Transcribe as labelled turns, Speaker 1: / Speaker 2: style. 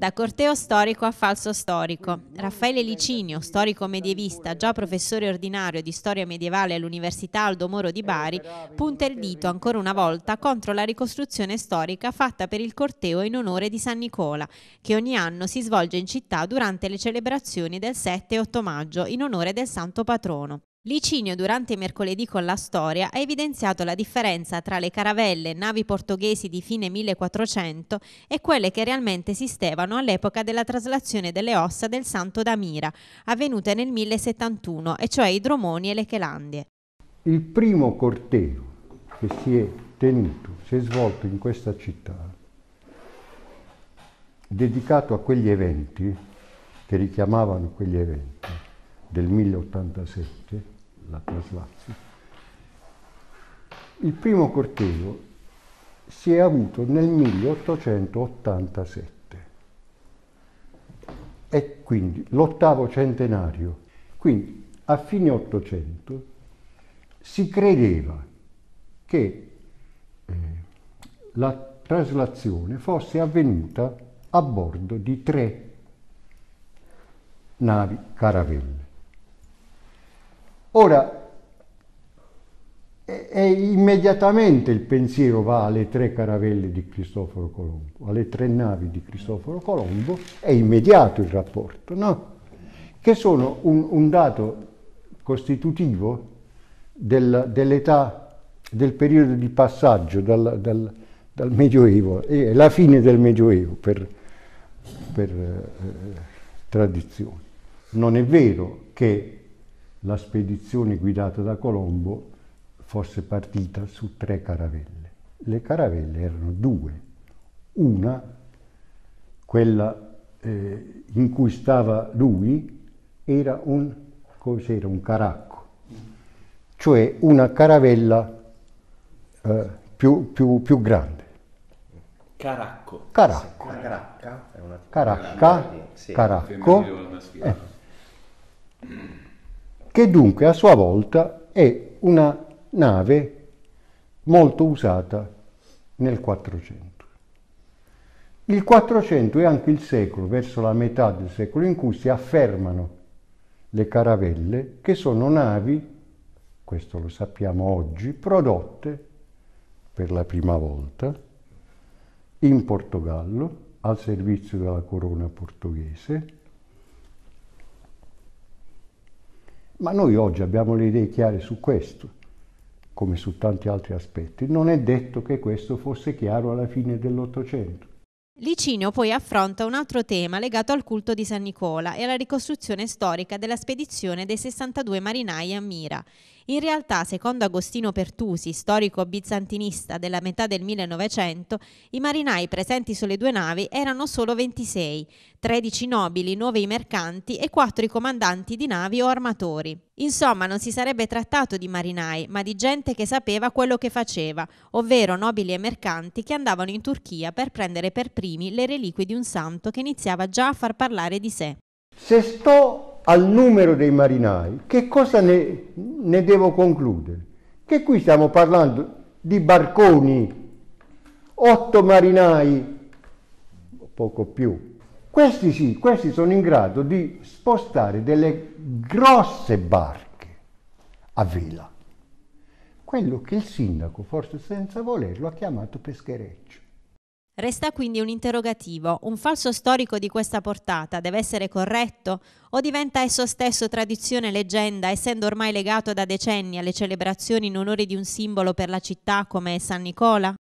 Speaker 1: Da corteo storico a falso storico. Raffaele Licinio, storico medievista, già professore ordinario di storia medievale all'Università Aldo Moro di Bari, punta il dito ancora una volta contro la ricostruzione storica fatta per il corteo in onore di San Nicola, che ogni anno si svolge in città durante le celebrazioni del 7 e 8 maggio in onore del santo patrono. Licinio durante mercoledì con la storia ha evidenziato la differenza tra le caravelle navi portoghesi di fine 1400 e quelle che realmente esistevano all'epoca della traslazione delle ossa del Santo da Mira, avvenuta nel 1071, e cioè i Dromoni e le Chelandie.
Speaker 2: Il primo corteo che si è tenuto, si è svolto in questa città, dedicato a quegli eventi, che richiamavano quegli eventi, del 1087, la Lazio, il primo corteo si è avuto nel 1887. È quindi l'ottavo centenario. Quindi a fine 800 si credeva che eh, la traslazione fosse avvenuta a bordo di tre navi caravelle. Ora, immediatamente il pensiero va alle tre caravelle di Cristoforo Colombo, alle tre navi di Cristoforo Colombo, è immediato il rapporto, no? che sono un, un dato costitutivo del, dell'età, del periodo di passaggio dal, dal, dal Medioevo, e la fine del Medioevo per, per eh, tradizione. Non è vero che la spedizione guidata da Colombo fosse partita su tre caravelle. Le caravelle erano due, una, quella eh, in cui stava lui, era un, cos'era, un caracco, cioè una caravella eh, più, più, più grande. Caracco. Caracco. Caracca. Caracca. Caracco. Caracco. Caracco. Caracco che dunque a sua volta è una nave molto usata nel 400. Il 400 è anche il secolo, verso la metà del secolo, in cui si affermano le caravelle, che sono navi, questo lo sappiamo oggi, prodotte per la prima volta in Portogallo, al servizio della corona portoghese, Ma noi oggi abbiamo le idee chiare su questo, come su tanti altri aspetti. Non è detto che questo fosse chiaro alla fine dell'Ottocento.
Speaker 1: Licinio poi affronta un altro tema legato al culto di San Nicola e alla ricostruzione storica della spedizione dei 62 marinai a Mira in realtà, secondo Agostino Pertusi, storico bizantinista della metà del 1900, i marinai presenti sulle due navi erano solo 26, 13 nobili, 9 i mercanti e 4 i comandanti di navi o armatori. Insomma, non si sarebbe trattato di marinai, ma di gente che sapeva quello che faceva, ovvero nobili e mercanti che andavano in Turchia per prendere per primi le reliquie di un santo che iniziava già a far parlare di sé.
Speaker 2: Se sto al numero dei marinai, che cosa ne, ne devo concludere che qui stiamo parlando di barconi, otto marinai, poco più. Questi sì, questi sono in grado di spostare delle grosse barche a vela. Quello che il sindaco, forse senza volerlo, ha chiamato peschereccio.
Speaker 1: Resta quindi un interrogativo, un falso storico di questa portata deve essere corretto o diventa esso stesso tradizione e leggenda, essendo ormai legato da decenni alle celebrazioni in onore di un simbolo per la città come San Nicola?